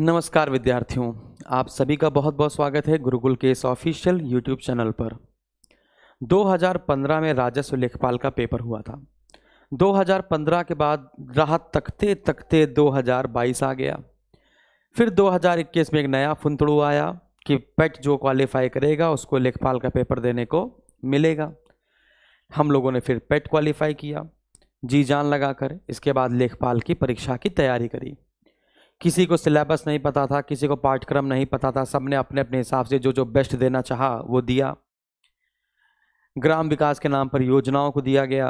नमस्कार विद्यार्थियों आप सभी का बहुत बहुत स्वागत है गुरुकुल के इस ऑफिशियल यूट्यूब चैनल पर 2015 में राजस्व लेखपाल का पेपर हुआ था 2015 के बाद राह तकते तकते 2022 आ गया फिर 2021 में एक नया फुंतड़ू आया कि पेट जो क्वालिफाई करेगा उसको लेखपाल का पेपर देने को मिलेगा हम लोगों ने फिर पेट क्वालिफाई किया जी जान लगाकर इसके बाद लेखपाल की परीक्षा की तैयारी करी किसी को सिलेबस नहीं पता था किसी को पाठ्यक्रम नहीं पता था सब ने अपने अपने हिसाब से जो जो बेस्ट देना चाहा वो दिया ग्राम विकास के नाम पर योजनाओं को दिया गया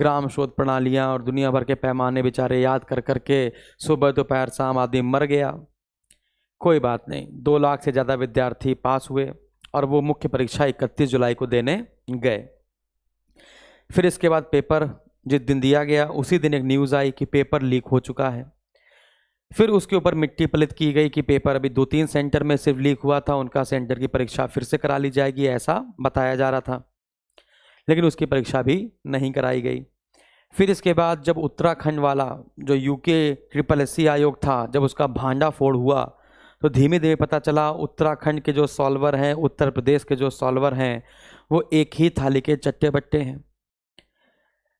ग्राम शोध प्रणालियाँ और दुनिया भर के पैमाने बेचारे याद कर कर के सुबह दोपहर शाम आदमी मर गया कोई बात नहीं दो लाख से ज़्यादा विद्यार्थी पास हुए और वो मुख्य परीक्षा इकतीस जुलाई को देने गए फिर इसके बाद पेपर जिस दिन दिया गया उसी दिन एक न्यूज़ आई कि पेपर लीक हो चुका है फिर उसके ऊपर मिट्टी पलित की गई कि पेपर अभी दो तीन सेंटर में सिर्फ लीक हुआ था उनका सेंटर की परीक्षा फिर से करा ली जाएगी ऐसा बताया जा रहा था लेकिन उसकी परीक्षा भी नहीं कराई गई फिर इसके बाद जब उत्तराखंड वाला जो यूके ट्रिपल एस आयोग था जब उसका भांडा फोड़ हुआ तो धीमे धीमे पता चला उत्तराखंड के जो सॉल्वर हैं उत्तर प्रदेश के जो सॉल्वर हैं वो एक ही थाली के चट्टे बट्टे हैं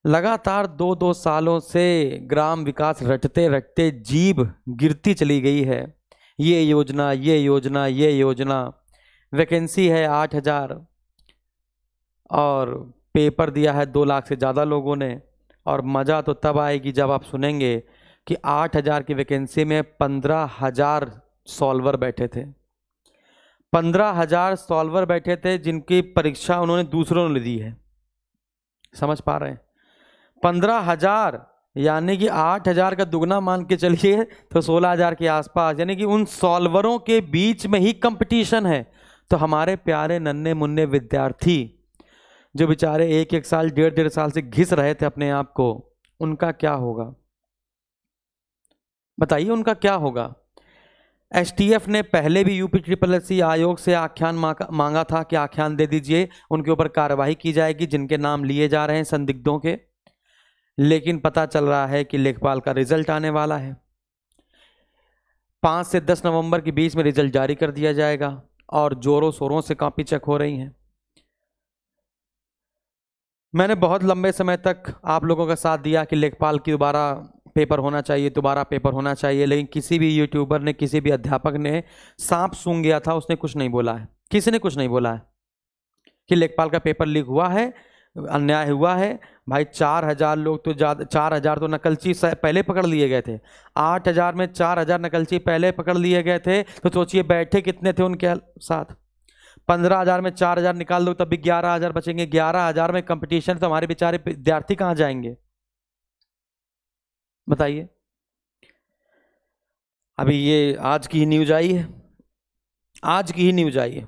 लगातार दो दो सालों से ग्राम विकास रटते रटते जीव गिरती चली गई है ये योजना ये योजना ये योजना वैकेंसी है आठ हज़ार और पेपर दिया है दो लाख से ज़्यादा लोगों ने और मज़ा तो तब आएगी जब आप सुनेंगे कि आठ हज़ार की वैकेंसी में पंद्रह हज़ार सॉल्वर बैठे थे पंद्रह हज़ार सॉल्वर बैठे थे जिनकी परीक्षा उन्होंने दूसरों ने दी है समझ पा रहे हैं पंद्रह हजार यानी कि आठ हजार का दुगना मान के चलिए तो सोलह हजार के आसपास यानी कि उन सॉल्वरों के बीच में ही कंपटीशन है तो हमारे प्यारे नन्हे मुन्ने विद्यार्थी जो बेचारे एक एक साल डेढ़ डेढ़ साल से घिस रहे थे अपने आप को उनका क्या होगा बताइए उनका क्या होगा एसटीएफ ने पहले भी यूपी ट्रिपल एस आयोग से आख्यान मांगा था कि आख्यान दे दीजिए उनके ऊपर कार्रवाई की जाएगी जिनके नाम लिए जा रहे हैं संदिग्धों के लेकिन पता चल रहा है कि लेखपाल का रिजल्ट आने वाला है पाँच से दस नवंबर के बीच में रिजल्ट जारी कर दिया जाएगा और जोरों शोरों से कापी चेक हो रही हैं मैंने बहुत लंबे समय तक आप लोगों का साथ दिया कि लेखपाल की दोबारा पेपर होना चाहिए दोबारा पेपर होना चाहिए लेकिन किसी भी यूट्यूबर ने किसी भी अध्यापक ने सांप सूं गया था उसने कुछ नहीं बोला है किसी ने कुछ नहीं बोला है कि लेखपाल का पेपर लीक हुआ है अन्याय हुआ है भाई चार हज़ार लोग तो ज़्यादा चार हज़ार तो नकलची पहले पकड़ लिए गए थे आठ हज़ार में चार हज़ार नकलची पहले पकड़ लिए गए थे तो सोचिए बैठे कितने थे उनके साथ पंद्रह हज़ार में चार हज़ार निकाल दो तब भी ग्यारह हज़ार बचेंगे ग्यारह हज़ार में कंपटीशन तो हमारे बेचारे विद्यार्थी कहाँ जाएंगे बताइए अभी ये आज की ही न्यूज आई है आज की ही न्यूज आई है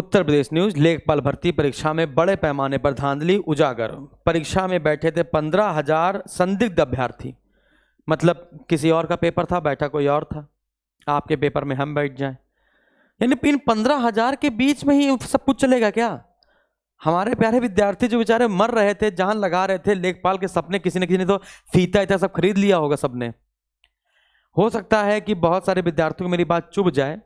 उत्तर प्रदेश न्यूज लेखपाल भर्ती परीक्षा में बड़े पैमाने पर धांधली उजागर परीक्षा में बैठे थे पंद्रह हजार संदिग्ध अभ्यर्थी मतलब किसी और का पेपर था बैठा कोई और था आपके पेपर में हम बैठ जाएं यानी इन पंद्रह हजार के बीच में ही सब कुछ चलेगा क्या हमारे प्यारे विद्यार्थी जो बेचारे मर रहे थे जान लगा रहे थे लेखपाल के सपने किसी न किसी ने तो फीता इतना सब खरीद लिया होगा सबने हो सकता है कि बहुत सारे विद्यार्थियों को मेरी बात चुभ जाए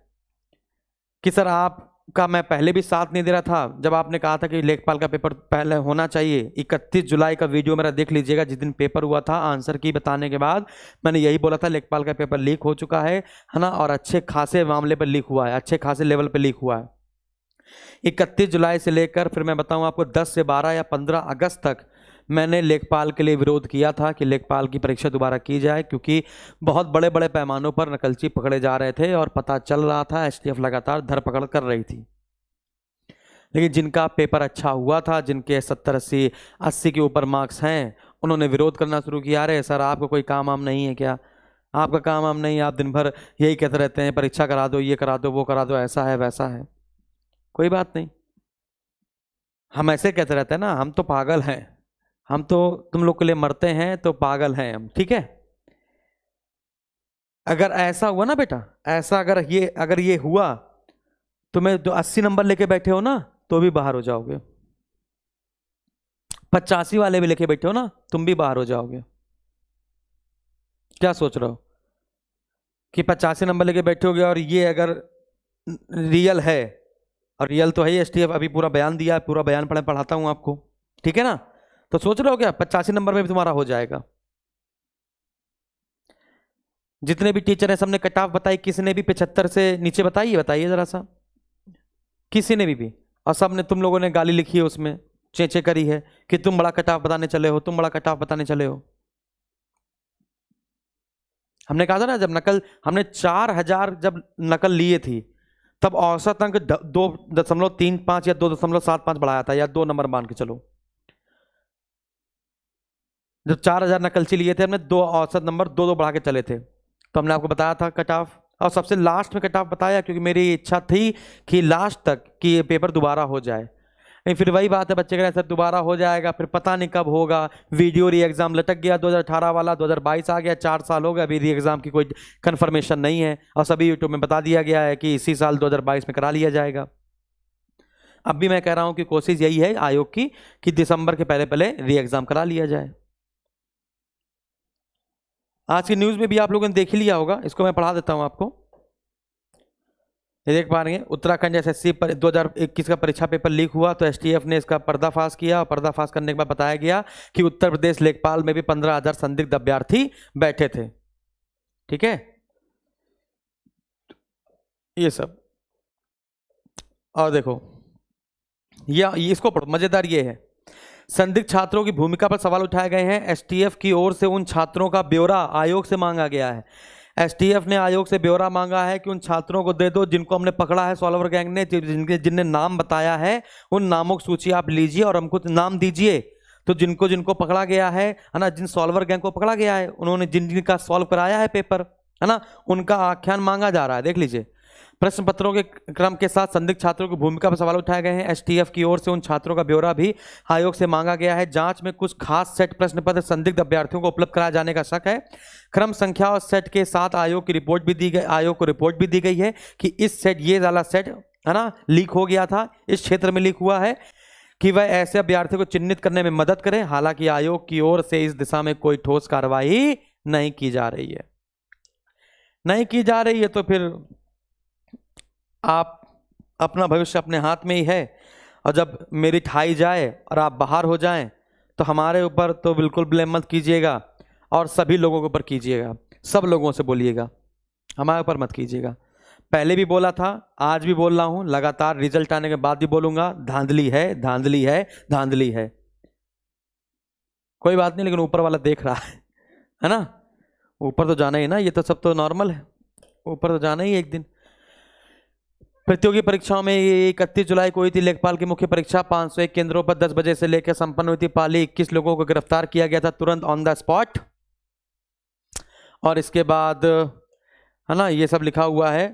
कि सर आप का मैं पहले भी साथ नहीं दे रहा था जब आपने कहा था कि लेखपाल का पेपर पहले होना चाहिए 31 जुलाई का वीडियो मेरा देख लीजिएगा जिस दिन पेपर हुआ था आंसर की बताने के बाद मैंने यही बोला था लेखपाल का पेपर लीक हो चुका है है ना और अच्छे खासे मामले पर लीक हुआ है अच्छे खासे लेवल पर लीक हुआ है इकतीस जुलाई से लेकर फिर मैं बताऊँ आपको दस से बारह या पंद्रह अगस्त तक मैंने लेखपाल के लिए विरोध किया था कि लेखपाल की परीक्षा दोबारा की जाए क्योंकि बहुत बड़े बड़े पैमानों पर नकलची पकड़े जा रहे थे और पता चल रहा था एस लगातार धरपकड़ कर रही थी लेकिन जिनका पेपर अच्छा हुआ था जिनके सत्तर अस्सी अस्सी के ऊपर मार्क्स हैं उन्होंने विरोध करना शुरू किया अरे सर आपको कोई काम आम नहीं है क्या आपका काम आम नहीं आप दिन भर यही कहते रहते हैं परीक्षा करा दो ये करा दो वो करा दो ऐसा है वैसा है कोई बात नहीं हम ऐसे कहते रहते हैं ना हम तो पागल हैं हम तो तुम लोग के लिए मरते हैं तो पागल हैं हम ठीक है अगर ऐसा हुआ ना बेटा ऐसा अगर ये अगर ये हुआ तो मैं जो अस्सी नंबर लेके बैठे हो ना तो भी बाहर हो जाओगे पचासी वाले भी लेके बैठे हो ना तुम भी बाहर हो जाओगे क्या सोच रहे हो कि पचासी नंबर लेके गया और ये अगर रियल है और रियल तो है एस टी एफ अभी पूरा बयान दिया पूरा बयान पढ़ा पढ़ाता हूँ आपको ठीक है ना तो सोच रहे हो क्या पचासी नंबर में भी तुम्हारा हो जाएगा जितने भी टीचर हैं सबने कट ऑफ बताई किसी ने भी पिछहत्तर से नीचे बताइए बताइए जरा सा किसी ने भी भी और सब ने तुम लोगों ने गाली लिखी है उसमें चेचे करी है कि तुम बड़ा ऑफ बताने चले हो तुम बड़ा कटाफ बताने चले हो हमने कहा था ना जब नकल हमने चार हजार जब नकल लिए थी तब औसत अंक दो दशमलव तीन पांच या दो दशमलव सात पांच बढ़ाया था या दो नंबर मान के चलो जो चार हज़ार नकलची लिए थे हमने दो औसत नंबर दो दो बढ़ा के चले थे तो हमने आपको बताया था कट ऑफ और सबसे लास्ट में कट ऑफ बताया क्योंकि मेरी इच्छा थी कि लास्ट तक कि ये पेपर दोबारा हो जाए नहीं फिर वही बात है बच्चे कह रहे हैं सर दोबारा हो जाएगा फिर पता नहीं कब होगा वीडियो री एग्ज़ाम लटक गया 2018 वाला 2022 आ गया चार साल हो गया अभी री एग्ज़ाम की कोई कन्फर्मेशन नहीं है और सभी यूट्यूब में बता दिया गया है कि इसी साल 2022 में करा लिया जाएगा अब भी मैं कह रहा हूँ कि कोशिश यही है आयोग की कि दिसंबर के पहले पहले री एग्ज़ाम करा लिया जाए आज की न्यूज़ में भी आप लोगों ने देख ही लिया होगा इसको मैं पढ़ा देता हूँ आपको ये देख पा रहे हैं उत्तराखंड एस एस सी पर दो का परीक्षा पेपर लीक हुआ तो एफ ने इसका पर्दाफाश किया और पर्दाफाश करने के बाद बताया गया कि उत्तर प्रदेश लेखपाल में भी पंद्रह हज़ार संदिग्ध अभ्यर्थी बैठे थे ठीक है ये सब और देखो यह इसको पढ़ो मज़ेदार ये है संदिग्ध छात्रों की भूमिका पर सवाल उठाए गए हैं एसटीएफ की ओर से उन छात्रों का ब्यौरा आयोग से मांगा गया है एसटीएफ ने आयोग से ब्यौरा मांगा है कि उन छात्रों को दे दो जिनको हमने पकड़ा है सॉल्वर गैंग ने जिनके जिनने नाम बताया है उन नामों की सूची आप लीजिए और हमको नाम दीजिए तो जिनको जिनको पकड़ा गया है है ना जिन सॉल्वर गैंग को पकड़ा गया है उन्होंने जिन जिनका सॉल्व कराया है पेपर है ना उनका आख्यान मांगा जा रहा है देख लीजिए प्रश्न पत्रों के क्रम के साथ संदिग्ध छात्रों की भूमिका पर सवाल उठाए गए हैं एसटीएफ की ओर से उन छात्रों का ब्यौरा भी आयोग से मांगा गया है जांच में कुछ खास सेट प्रश्न पत्र संदिग्ध अभ्यर्थियों को उपलब्ध कराए जाने का शक है क्रम संख्या और सेट के साथ आयोग की रिपोर्ट भी दी गई आयोग को रिपोर्ट भी दी गई है कि इस सेट ये वाला सेट है ना लीक हो गया था इस क्षेत्र में लीक हुआ है कि वह ऐसे अभ्यर्थियों को चिन्हित करने में मदद करें हालांकि आयोग की ओर से इस दिशा में कोई ठोस कार्रवाई नहीं की जा रही है नहीं की जा रही है तो फिर आप अपना भविष्य अपने हाथ में ही है और जब मेरिट हाई जाए और आप बाहर हो जाएं तो हमारे ऊपर तो बिल्कुल ब्लेम मत कीजिएगा और सभी लोगों के ऊपर कीजिएगा सब लोगों से बोलिएगा हमारे ऊपर मत कीजिएगा पहले भी बोला था आज भी बोल रहा हूँ लगातार रिजल्ट आने के बाद भी बोलूँगा धांधली है धांधली है धांधली है कोई बात नहीं लेकिन ऊपर वाला देख रहा है है ना ऊपर तो जाना ही ना ये तो सब तो नॉर्मल है ऊपर तो जाना ही एक दिन प्रतियोगी परीक्षाओं में ये इकतीस जुलाई को हुई थी लेखपाल की मुख्य परीक्षा सौ एक केंद्रों पर दस बजे से लेकर संपन्न हुई थी पाली इक्कीस लोगों को गिरफ्तार किया गया था तुरंत ऑन द स्पॉट और इसके बाद है ना ये सब लिखा हुआ है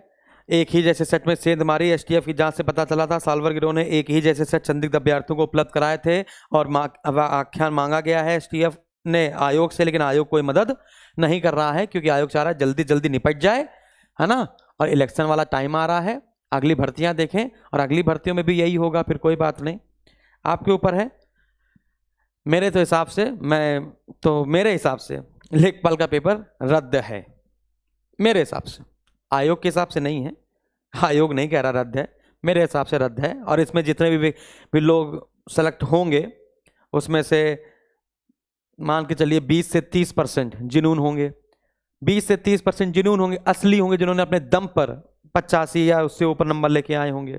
एक ही जैसे सेट में सेंध मारी एस की जांच से पता चला था सालवर गिरोह ने एक ही जैसे सेट संदिग्ध अभ्यार्थियों को उपलब्ध कराए थे और आख्यान मांगा गया है एस ने आयोग से लेकिन आयोग कोई मदद नहीं कर रहा है क्योंकि आयोग चाह रहा है जल्दी जल्दी निपट जाए है ना और इलेक्शन वाला टाइम आ रहा है अगली भर्तियां देखें और अगली भर्तियों में भी यही होगा फिर कोई बात नहीं आपके ऊपर है मेरे तो हिसाब से मैं तो मेरे हिसाब से लेखपाल का पेपर रद्द है मेरे हिसाब से आयोग के हिसाब से नहीं है आयोग नहीं कह रहा रद्द है मेरे हिसाब से रद्द है और इसमें जितने भी भी लोग सेलेक्ट होंगे उसमें से मान के चलिए 20 से 30 परसेंट जुनून होंगे 20 से 30 परसेंट जुनून होंगे असली होंगे जिन्होंने अपने दम पर पचासी या उससे ऊपर नंबर लेके आए होंगे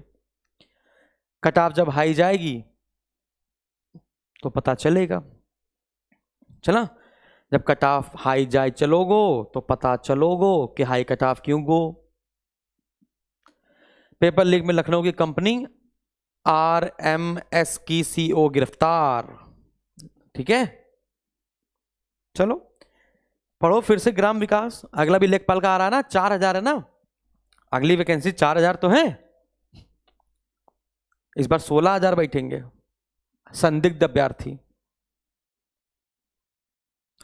कट ऑफ जब हाई जाएगी तो पता चलेगा चला जब कट ऑफ हाई जाए चलोगो तो पता चलोगो कि हाई कट ऑफ क्यों गो पेपर लीक में लखनऊ की कंपनी आर एम एस की सी ओ गिरफ्तार ठीक है चलो पढ़ो फिर से ग्राम विकास अगला भी लेखपाल का आ रहा है ना चार हजार है ना अगली वैकेंसी चार हजार तो है इस बार सोलह हजार बैठेंगे संदिग्ध अभ्यर्थी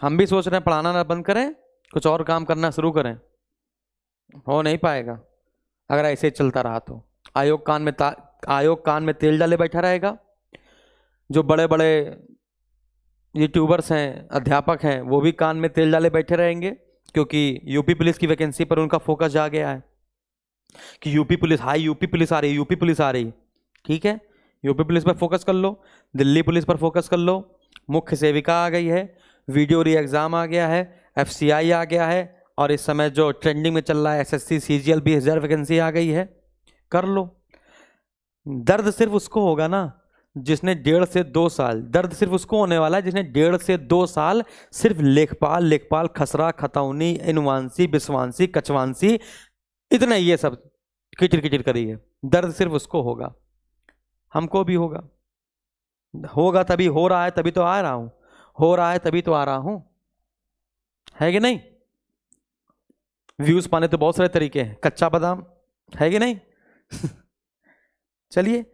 हम भी सोच रहे हैं पढ़ाना ना बंद करें कुछ और काम करना शुरू करें हो नहीं पाएगा अगर ऐसे चलता रहा तो आयोग कान में आयोग कान में तेल डाले बैठा रहेगा जो बड़े बड़े यूट्यूबर्स हैं अध्यापक हैं वो भी कान में तेल डाले बैठे रहेंगे क्योंकि यूपी पुलिस की वैकेंसी पर उनका फोकस जा गया है कि यूपी पुलिस हाई यूपी पुलिस आ रही यूपी पुलिस आ रही ठीक है यूपी पुलिस पर फोकस कर लो दिल्ली पुलिस पर फोकस कर लो मुख्य सेविका आ गई है वीडियो री एग्ज़ाम आ गया है एफ आ गया है और इस समय जो ट्रेंडिंग में चल रहा है S S C C G L हज़ार वैकेंसी आ गई है कर लो दर्द सिर्फ उसको होगा ना जिसने डेढ़ से दो साल दर्द सिर्फ उसको होने वाला है जिसने डेढ़ से दो साल सिर्फ लेखपाल लेखपाल खसरा खतौनी इनवानसी बिस्वानसी कचवानसी इतना ये सब किचिर किचिर करी है दर्द सिर्फ उसको होगा हमको भी होगा होगा तभी हो रहा है तभी तो आ रहा हूँ हो रहा है तभी तो आ रहा हूँ है कि नहीं व्यूज पाने तो बहुत सारे तरीके हैं कच्चा बादाम है कि नहीं चलिए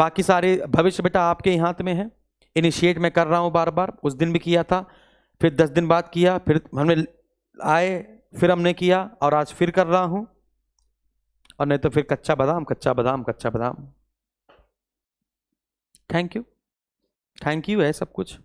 बाकी सारे भविष्य बेटा आपके ही हाथ में है इनिशिएट मैं कर रहा हूँ बार बार उस दिन भी किया था फिर दस दिन बाद किया फिर हमने आए फिर हमने किया और आज फिर कर रहा हूँ और नहीं तो फिर कच्चा बादाम कच्चा बादाम कच्चा बादाम थैंक यू थैंक यू है सब कुछ